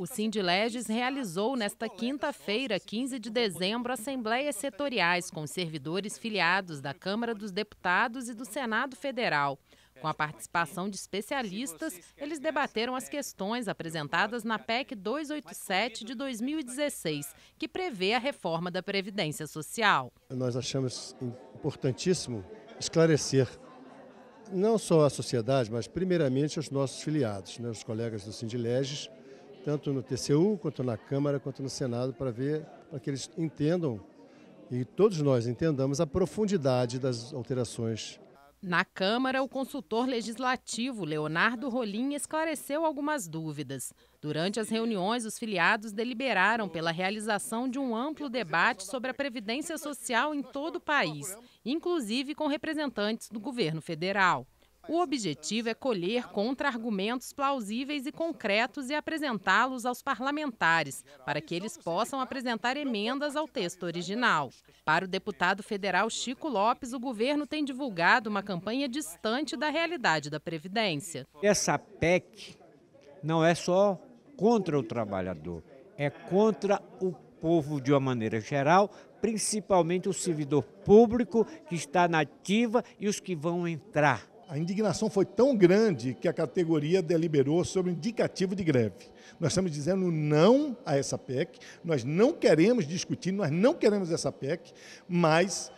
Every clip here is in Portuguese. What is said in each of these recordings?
O Cindy realizou nesta quinta-feira, 15 de dezembro, assembleias setoriais com servidores filiados da Câmara dos Deputados e do Senado Federal. Com a participação de especialistas, eles debateram as questões apresentadas na PEC 287 de 2016, que prevê a reforma da Previdência Social. Nós achamos importantíssimo esclarecer não só a sociedade, mas primeiramente os nossos filiados, né, os colegas do Sindileges, tanto no TCU, quanto na Câmara, quanto no Senado, para ver, para que eles entendam e todos nós entendamos a profundidade das alterações. Na Câmara, o consultor legislativo Leonardo Rolim esclareceu algumas dúvidas. Durante as reuniões, os filiados deliberaram pela realização de um amplo debate sobre a previdência social em todo o país, inclusive com representantes do governo federal. O objetivo é colher contra-argumentos plausíveis e concretos e apresentá-los aos parlamentares, para que eles possam apresentar emendas ao texto original. Para o deputado federal Chico Lopes, o governo tem divulgado uma campanha distante da realidade da Previdência. Essa PEC não é só contra o trabalhador, é contra o povo de uma maneira geral, principalmente o servidor público que está na ativa e os que vão entrar. A indignação foi tão grande que a categoria deliberou sobre o indicativo de greve. Nós estamos dizendo não a essa PEC, nós não queremos discutir, nós não queremos essa PEC, mas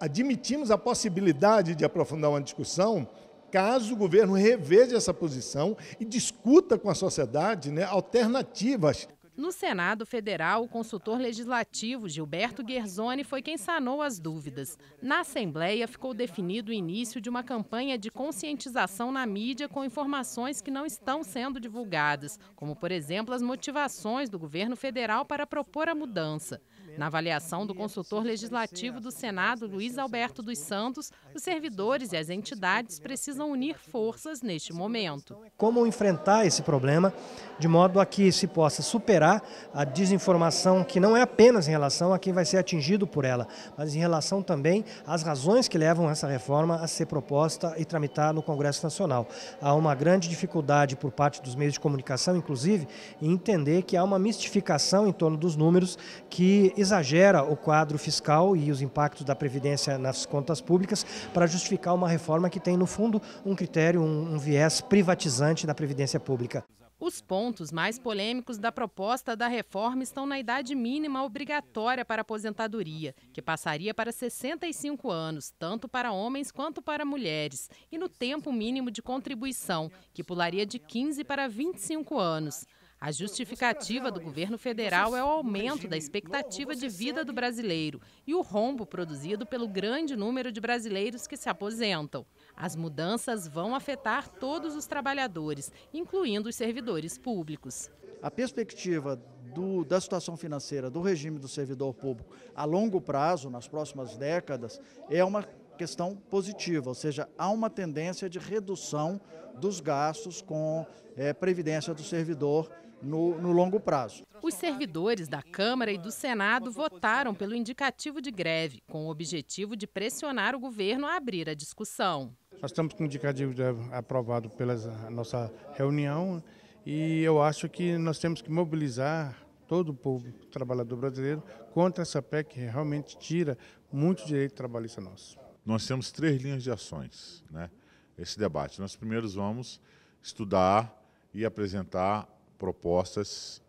admitimos a possibilidade de aprofundar uma discussão caso o governo reveja essa posição e discuta com a sociedade né, alternativas. No Senado Federal, o consultor legislativo Gilberto Guerzoni foi quem sanou as dúvidas. Na Assembleia, ficou definido o início de uma campanha de conscientização na mídia com informações que não estão sendo divulgadas, como, por exemplo, as motivações do governo federal para propor a mudança. Na avaliação do consultor legislativo do Senado, Luiz Alberto dos Santos, os servidores e as entidades precisam unir forças neste momento. Como enfrentar esse problema de modo a que se possa superar melhorar a desinformação que não é apenas em relação a quem vai ser atingido por ela, mas em relação também às razões que levam essa reforma a ser proposta e tramitar no Congresso Nacional. Há uma grande dificuldade por parte dos meios de comunicação, inclusive, em entender que há uma mistificação em torno dos números que exagera o quadro fiscal e os impactos da Previdência nas contas públicas para justificar uma reforma que tem, no fundo, um critério, um, um viés privatizante da Previdência Pública. Os pontos mais polêmicos da proposta da reforma estão na idade mínima obrigatória para aposentadoria, que passaria para 65 anos, tanto para homens quanto para mulheres, e no tempo mínimo de contribuição, que pularia de 15 para 25 anos. A justificativa do governo federal é o aumento da expectativa de vida do brasileiro e o rombo produzido pelo grande número de brasileiros que se aposentam. As mudanças vão afetar todos os trabalhadores, incluindo os servidores públicos. A perspectiva do, da situação financeira do regime do servidor público a longo prazo, nas próximas décadas, é uma questão positiva, ou seja, há uma tendência de redução dos gastos com é, previdência do servidor no, no, longo prazo. Os servidores da Câmara e do Senado votaram pelo indicativo de greve, com o objetivo de pressionar o governo a abrir a discussão. Nós estamos com o indicativo aprovado pela nossa reunião e eu acho que nós temos que mobilizar todo o povo trabalhador brasileiro contra essa PEC que realmente tira muito direito trabalhista nosso. Nós temos três linhas de ações, né? Esse debate. Nós primeiros vamos estudar e apresentar propostas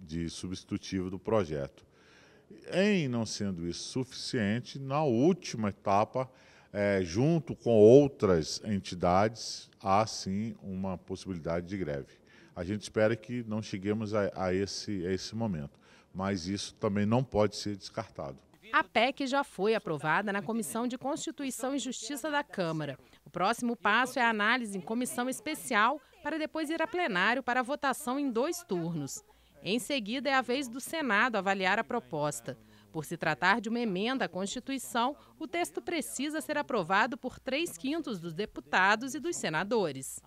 de substitutivo do projeto. Em não sendo isso suficiente, na última etapa, é, junto com outras entidades, há sim uma possibilidade de greve. A gente espera que não cheguemos a, a, esse, a esse momento, mas isso também não pode ser descartado. A PEC já foi aprovada na Comissão de Constituição e Justiça da Câmara. O próximo passo é a análise em comissão especial para depois ir a plenário para votação em dois turnos. Em seguida, é a vez do Senado avaliar a proposta. Por se tratar de uma emenda à Constituição, o texto precisa ser aprovado por três quintos dos deputados e dos senadores.